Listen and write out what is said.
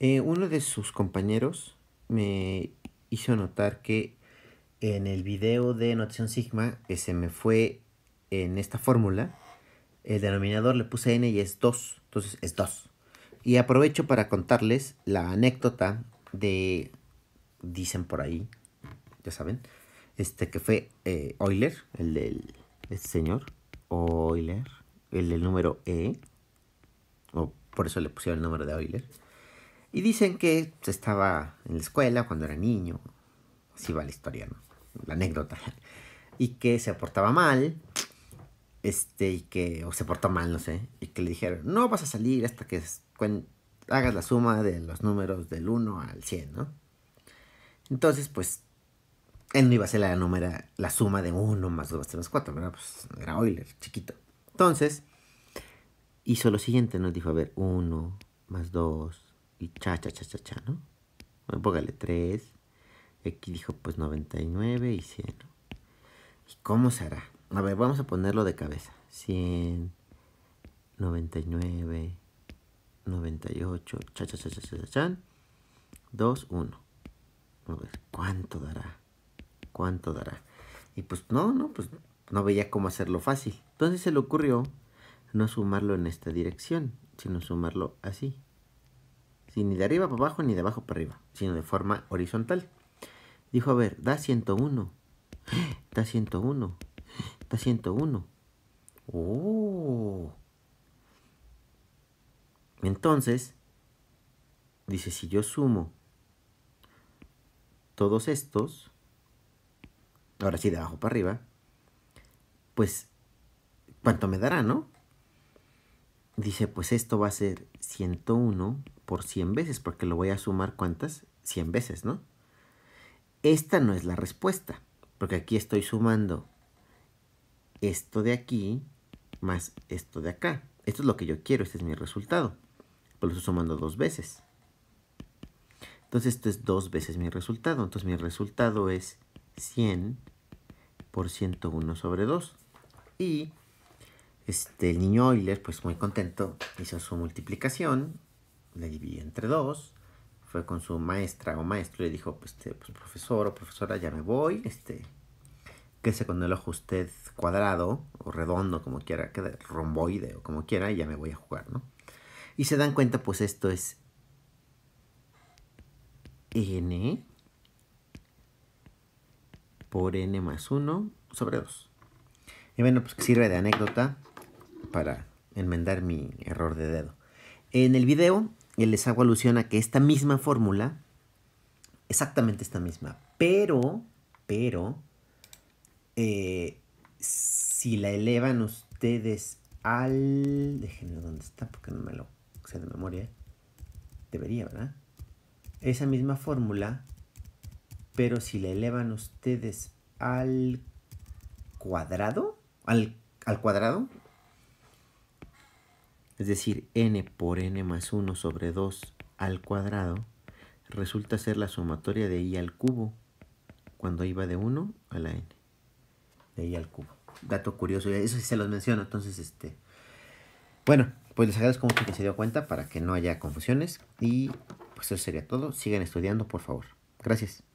Eh, uno de sus compañeros me hizo notar que en el video de Notación Sigma que se me fue en esta fórmula. El denominador le puse n y es 2, entonces es 2. Y aprovecho para contarles la anécdota de, dicen por ahí, ya saben, este que fue eh, Euler, el del este señor, Euler, el del número E, o por eso le pusieron el número de Euler. Y dicen que estaba en la escuela cuando era niño, así va la historia, ¿no? la anécdota, y que se portaba mal, este, y que, o se portó mal, no sé, y que le dijeron, no vas a salir hasta que hagas la suma de los números del 1 al 100, ¿no? Entonces, pues, él no iba a hacer la, número la suma de 1 más 2 más 4, ¿verdad? Pues era Euler, chiquito. Entonces, hizo lo siguiente, ¿no? dijo, a ver, 1 más 2 y cha, cha, cha, cha, cha, ¿no? Bueno, póngale 3. Aquí dijo pues 99 y 100, ¿Y cómo se hará? A ver, vamos a ponerlo de cabeza. 100, 99, 98, cha, cha, cha, cha, cha, cha, 2, 1. A ver, ¿cuánto dará? ¿Cuánto dará? Y pues no, no, pues no veía cómo hacerlo fácil. Entonces se le ocurrió no sumarlo en esta dirección, sino sumarlo así ni de arriba para abajo ni de abajo para arriba, sino de forma horizontal. Dijo, a ver, da 101. Da 101. Da 101. Oh. Entonces, dice, si yo sumo todos estos, ahora sí de abajo para arriba, pues, ¿cuánto me dará, no? dice, pues esto va a ser 101 por 100 veces, porque lo voy a sumar cuántas? 100 veces, ¿no? Esta no es la respuesta, porque aquí estoy sumando esto de aquí más esto de acá. Esto es lo que yo quiero, este es mi resultado. Pues lo estoy sumando dos veces. Entonces esto es dos veces mi resultado. Entonces mi resultado es 100 por 101 sobre 2. Y este, el niño Euler, pues muy contento, hizo su multiplicación, le dividió entre dos, fue con su maestra o maestro y le dijo, pues, este, pues profesor o profesora, ya me voy, este, quédese con el ojo usted cuadrado o redondo, como quiera, que romboide o como quiera, y ya me voy a jugar, ¿no? Y se dan cuenta, pues esto es n por n más 1 sobre 2. Y bueno, pues sirve de anécdota para enmendar mi error de dedo. En el video les hago alusión a que esta misma fórmula, exactamente esta misma, pero, pero, eh, si la elevan ustedes al... Déjenme dónde está porque no me lo sé de memoria. Debería, ¿verdad? Esa misma fórmula, pero si la elevan ustedes al cuadrado, al, al cuadrado, es decir, n por n más 1 sobre 2 al cuadrado, resulta ser la sumatoria de i al cubo cuando iba de 1 a la n. De i al cubo. Dato curioso, eso sí se los menciono, entonces este... Bueno, pues les agradezco mucho que se dio cuenta para que no haya confusiones y pues eso sería todo. Sigan estudiando, por favor. Gracias.